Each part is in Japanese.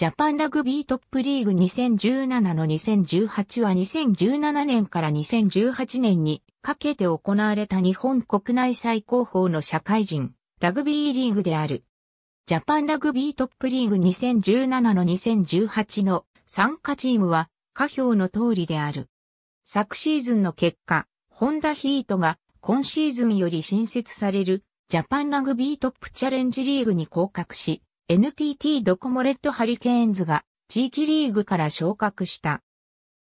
ジャパンラグビートップリーグ2017の2018は2017年から2018年にかけて行われた日本国内最高峰の社会人ラグビーリーグである。ジャパンラグビートップリーグ2017の2018の参加チームは下表の通りである。昨シーズンの結果、ホンダヒートが今シーズンより新設されるジャパンラグビートップチャレンジリーグに降格し、NTT ドコモレッドハリケーンズが地域リーグから昇格した。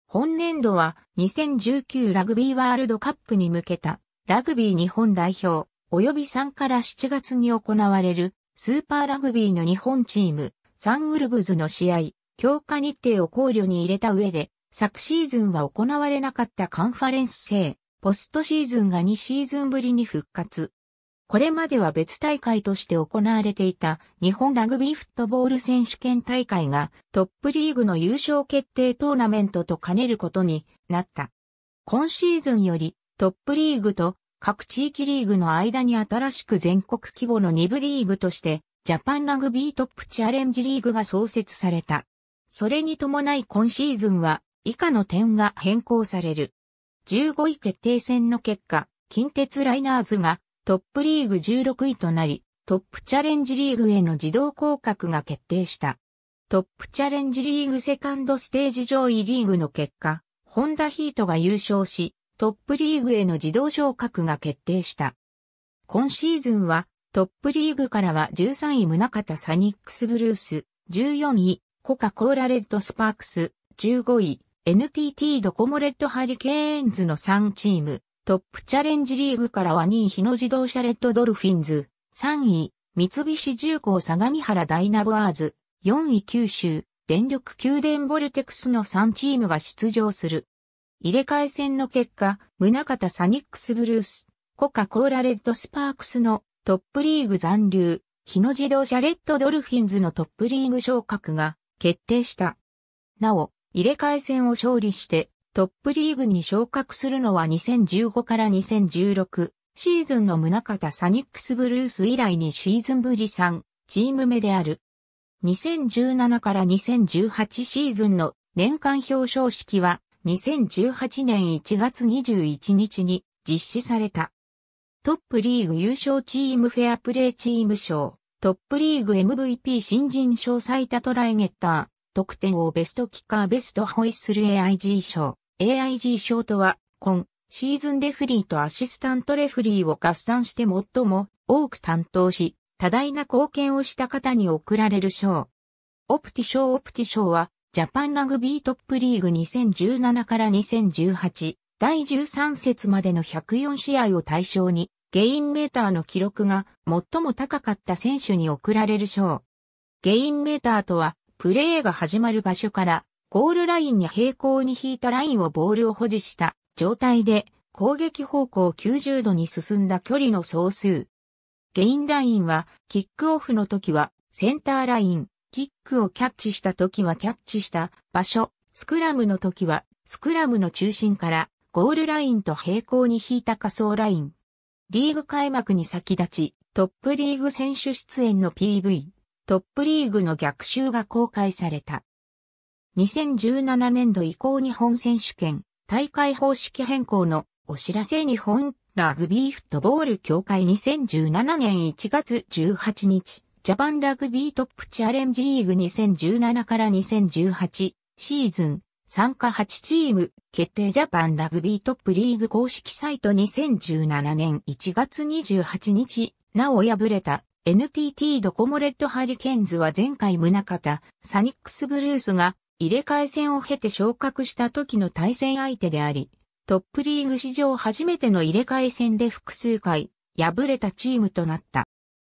本年度は2019ラグビーワールドカップに向けたラグビー日本代表及び3から7月に行われるスーパーラグビーの日本チームサンウルブズの試合強化日程を考慮に入れた上で昨シーズンは行われなかったカンファレンス制ポストシーズンが2シーズンぶりに復活。これまでは別大会として行われていた日本ラグビーフットボール選手権大会がトップリーグの優勝決定トーナメントと兼ねることになった。今シーズンよりトップリーグと各地域リーグの間に新しく全国規模の2部リーグとしてジャパンラグビートップチャレンジリーグが創設された。それに伴い今シーズンは以下の点が変更される。15位決定戦の結果、近鉄ライナーズがトップリーグ16位となり、トップチャレンジリーグへの自動降格が決定した。トップチャレンジリーグセカンドステージ上位リーグの結果、ホンダヒートが優勝し、トップリーグへの自動昇格が決定した。今シーズンは、トップリーグからは13位宗方サニックスブルース、14位コカ・コーラレッドスパークス、15位 NTT ドコモレッドハリケーンズの3チーム、トップチャレンジリーグからは2位日野自動車レッドドルフィンズ、3位、三菱重工相模原ダイナボアーズ、4位九州、電力宮殿ボルテクスの3チームが出場する。入れ替え戦の結果、宗方サニックスブルース、コカ・コーラレッドスパークスのトップリーグ残留、日野自動車レッドドルフィンズのトップリーグ昇格が決定した。なお、入れ替え戦を勝利して、トップリーグに昇格するのは2015から2016シーズンの宗方サニックスブルース以来にシーズンぶり3チーム目である。2017から2018シーズンの年間表彰式は2018年1月21日に実施された。トップリーグ優勝チームフェアプレーチーム賞、トップリーグ MVP 新人賞最多トライゲッター、得点王ベストキッカーベストホイッスル AIG 賞、AIG ショートは、今、シーズンレフリーとアシスタントレフリーを合算して最も多く担当し、多大な貢献をした方に贈られる賞。オプティ賞オプティ賞は、ジャパンラグビートップリーグ2017から2018第13節までの104試合を対象に、ゲインメーターの記録が最も高かった選手に贈られる賞。ゲインメーターとは、プレーが始まる場所からゴールラインに平行に引いたラインをボールを保持した状態で攻撃方向90度に進んだ距離の総数。ゲインラインはキックオフの時はセンターライン、キックをキャッチした時はキャッチした場所、スクラムの時はスクラムの中心からゴールラインと平行に引いた仮想ライン。リーグ開幕に先立ち、トップリーグ選手出演の PV、トップリーグの逆襲が公開された。2017年度以降日本選手権、大会方式変更のお知らせ日本ラグビーフットボール協会2017年1月18日、ジャパンラグビートップチャレンジリーグ2017から2018シーズン参加8チーム決定ジャパンラグビートップリーグ公式サイト2017年1月28日、なお敗れた NTT ドコモレッドハリケーンズは前回宗方サニックスブルースが入れ替え戦を経て昇格した時の対戦相手であり、トップリーグ史上初めての入れ替え戦で複数回敗れたチームとなった。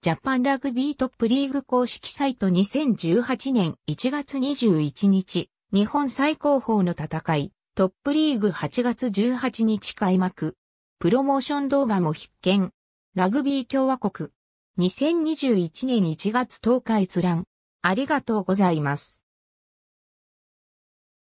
ジャパンラグビートップリーグ公式サイト2018年1月21日、日本最高峰の戦い、トップリーグ8月18日開幕。プロモーション動画も必見。ラグビー共和国。2021年1月10日閲覧。ありがとうございます。